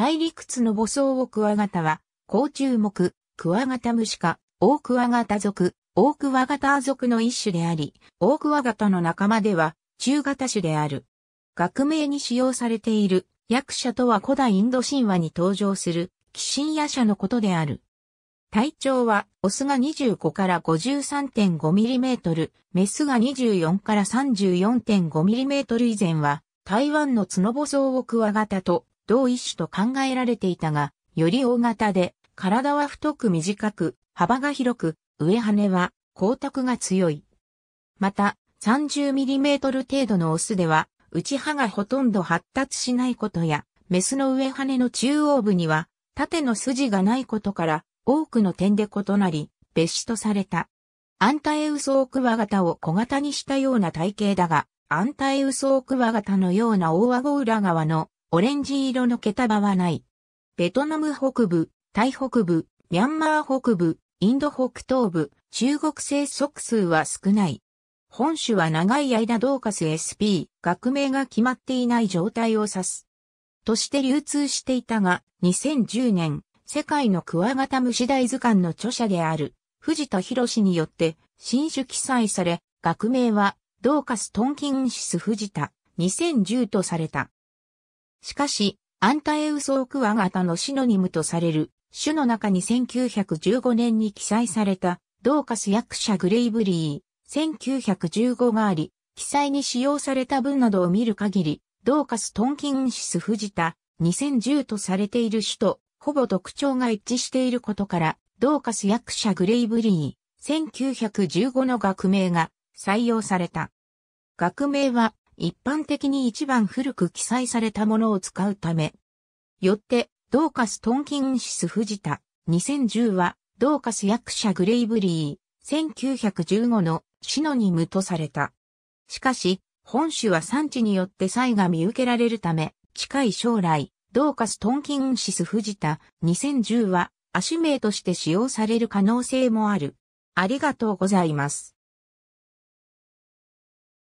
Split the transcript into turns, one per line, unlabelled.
大陸津の母草をクワガタは、甲虫目、クワガタムシ科、オクワガタ属、オクワガタ属の一種であり、オクワガタの仲間では、中型種である。学名に使用されている、役者とは古代インド神話に登場する、鬼神野者のことである。体長は、オスが25から53.5ミリメートル、メスが24から34.5ミリメートル以前は、台湾の角細をクワガタと同一種と考えられていたが、より大型で、体は太く短く、幅が広く、上羽は光沢が強い。また、30mm 程度のオスでは、内歯がほとんど発達しないことや、メスの上羽の中央部には、縦の筋がないことから、多くの点で異なり、別種とされた。アンタエウソオクワガタを小型にしたような体型だが、アンタエウソオクワガタのような大顎裏側のオレンジ色の毛束はない。ベトナム北部、タイ北部、ミャンマー北部、インド北東部、中国生息数は少ない。本種は長い間ドーカス SP、学名が決まっていない状態を指す。として流通していたが、2010年、世界のクワガタムシ大図鑑の著者である、藤田博によって、新種記載され、学名は、ドーカストンキンシス藤田、2010とされた。しかし、アンタエウソークワガタのシノニムとされる、種の中に1915年に記載された、ドーカス役者グレイブリー、1915があり、記載に使用された文などを見る限り、ドーカス・トンキンシス・フジタ、2010とされている種と、ほぼ特徴が一致していることから、ドーカス役者グレイブリー、1915の学名が採用された。学名は一般的に一番古く記載されたものを使うため。よって、ドーカス・トンキンシス・ジタ、2010は、ドーカス役者グレイブリー、1915のシノニムとされた。しかし、本種は産地によって差異が見受けられるため、近い将来、ドーカス・トンキンシス・ジタ、2010は、亜種名として使用される可能性もある。ありがとうございます。